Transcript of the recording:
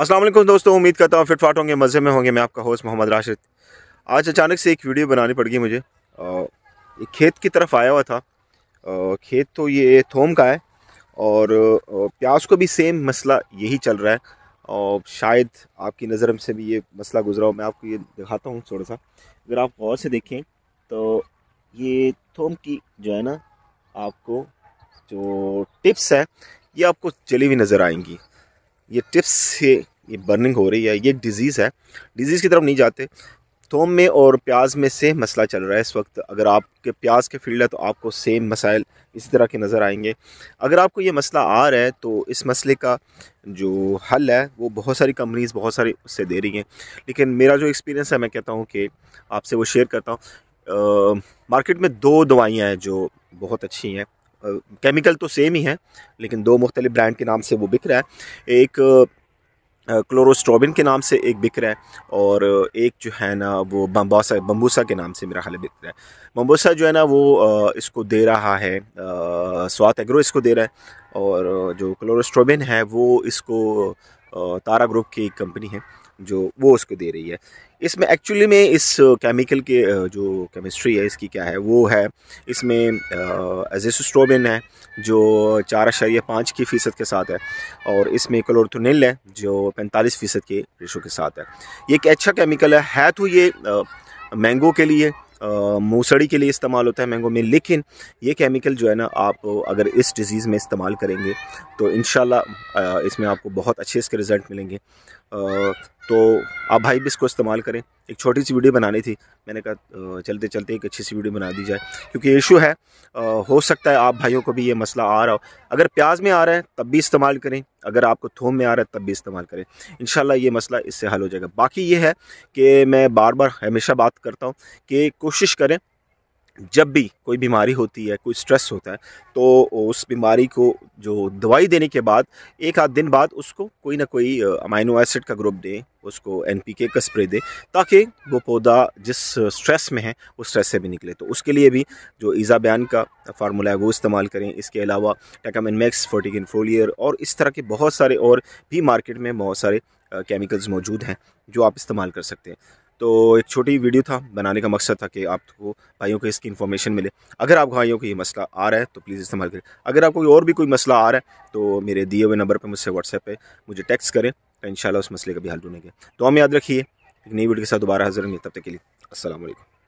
असलम दोस्तों उम्मीद करता हूँ फिटफाट होंगे मज़े में होंगे मैं आपका होस्ट मोहम्मद राशिद आज अचानक से एक वीडियो बनानी पड़ गई मुझे एक खेत की तरफ आया हुआ था खेत तो ये थोम का है और प्याज को भी सेम मसला यही चल रहा है और शायद आपकी नज़र से भी ये मसला गुजरा हो मैं आपको ये दिखाता हूँ थोड़ा सा अगर आप गौर से देखें तो ये थोम की जो है ना आपको जो टिप्स है ये आपको चली हुई नज़र आएंगी ये टिप्स से ये बर्निंग हो रही है ये डिज़ीज़ है डिज़ीज़ की तरफ नहीं जाते थोम में और प्याज में सेम मसला चल रहा है इस वक्त अगर आपके प्याज के फील्ड है तो आपको सेम मसाइल इसी तरह के नज़र आएंगे अगर आपको ये मसला आ रहा है तो इस मसले का जो हल है वो बहुत सारी कंपनीज़ बहुत सारी उससे दे रही हैं लेकिन मेरा जो एक्सपीरियंस है मैं कहता हूँ कि आपसे वो शेयर करता हूँ मार्केट में दो दवाइयाँ हैं जो बहुत अच्छी हैं केमिकल तो सेम ही है लेकिन दो मुख्तलिफ ब्रांड के नाम से वो बिक रहा है एक क्लोरोस्ट्रोबिन के नाम से एक बिक रहा है और एक जो है ना वो बम्बासा बम्बूसा के नाम से मेरा हाल बिक रहा है बम्बूसा जो है ना वो इसको दे रहा है स्वात एग्रो इसको दे रहा है और जो क्लोरोस्ट्रोबिन है वो इसको तारा ग्रुप की एक कंपनी है जो वो उसको दे रही है इसमें एक्चुअली में इस केमिकल के जो केमिस्ट्री है इसकी क्या है वो है इसमें एजेस्ट्रोबिन है जो चार या पाँच की फ़ीसद के साथ है और इसमें क्लोरथोनिल है जो पैंतालीस फ़ीसद के रेशो के साथ है ये एक अच्छा केमिकल है, है तो ये मैंगो के लिए मूसड़ी के लिए इस्तेमाल होता है मैंगो में लेकिन ये केमिकल जो है ना आप अगर इस डिज़ीज़ में इस्तेमाल करेंगे तो इन इसमें आपको बहुत अच्छे इसके रिज़ल्ट मिलेंगे तो आप भाई भी इसको इस्तेमाल करें एक छोटी सी वीडियो बनानी थी मैंने कहा चलते चलते एक अच्छी सी वीडियो बना दी जाए क्योंकि इशू है हो सकता है आप भाइयों को भी ये मसला आ रहा हो अगर प्याज में आ रहा है तब भी इस्तेमाल करें अगर आपको थूम में आ रहा है तब भी इस्तेमाल करें इन ये मसला इससे हल हो जाएगा बाकी ये है कि मैं बार बार हमेशा बात करता हूँ कि कोशिश करें जब भी कोई बीमारी होती है कोई स्ट्रेस होता है तो उस बीमारी को जो दवाई देने के बाद एक आध दिन बाद उसको कोई ना कोई अमाइनो एसिड का ग्रुप दें उसको एन पी के का स्प्रे दें ताकि वो पौधा जिस स्ट्रेस में है उस स्ट्रेस से भी निकले तो उसके लिए भी जो ईज़ा बयान का फार्मूला है वो इस्तेमाल करें इसके अलावा टैकामिन मैक्स फोर्टिकिन फोलियर और इस तरह के बहुत सारे और भी मार्केट में बहुत सारे केमिकल्स मौजूद हैं जो आप इस्तेमाल कर सकते हैं तो एक छोटी वीडियो था बनाने का मकसद था कि आपको भाइयों को इसकी इन्फॉर्मेशन मिले अगर आप भाइयों को ये मसला आ रहा है तो प्लीज़ इस्तेमाल करें अगर आपको और भी कोई मसला आ रहा है तो मेरे दिए हुए नंबर पर मुझसे व्हाट्सएप पर मुझे टैक्स करें तो इन उस मसले का भी हल ढूंढेंगे तो हम याद रखिए एक नई वीडियो के साथ दोबारा हाजिर होंगे तब तक के लिए असल